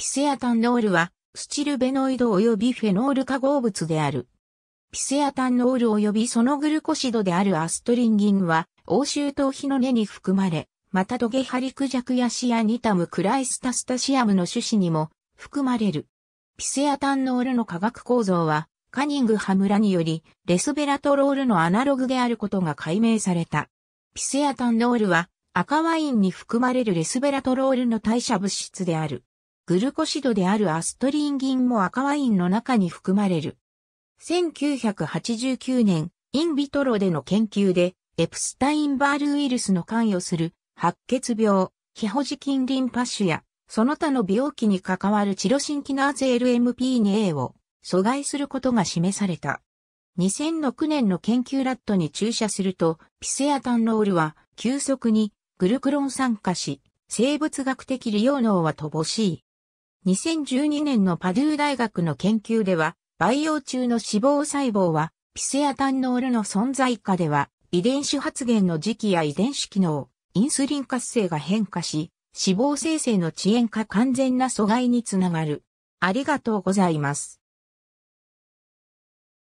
ピセアタンノールは、スチルベノイド及びフェノール化合物である。ピセアタンノール及びそのグルコシドであるアストリンギンは、欧州頭皮の根に含まれ、またトゲハリクジャクやシアニタムクライスタスタシアムの種子にも含まれる。ピセアタンノールの化学構造は、カニングハムラにより、レスベラトロールのアナログであることが解明された。ピセアタンノールは、赤ワインに含まれるレスベラトロールの代謝物質である。グルコシドであるアストリンンも赤ワインの中に含まれる。1989年、インビトロでの研究で、エプスタインバールウイルスの関与する白血病、非保持菌リンパ腫や、その他の病気に関わるチロシンキナーゼ LMP2A を阻害することが示された。2006年の研究ラットに注射すると、ピセアタンロールは急速にグルクロン酸化し、生物学的利用能は乏しい。2012年のパドゥー大学の研究では、培養中の脂肪細胞は、ピセアタンノールの存在下では、遺伝子発現の時期や遺伝子機能、インスリン活性が変化し、脂肪生成の遅延か完全な阻害につながる。ありがとうございます。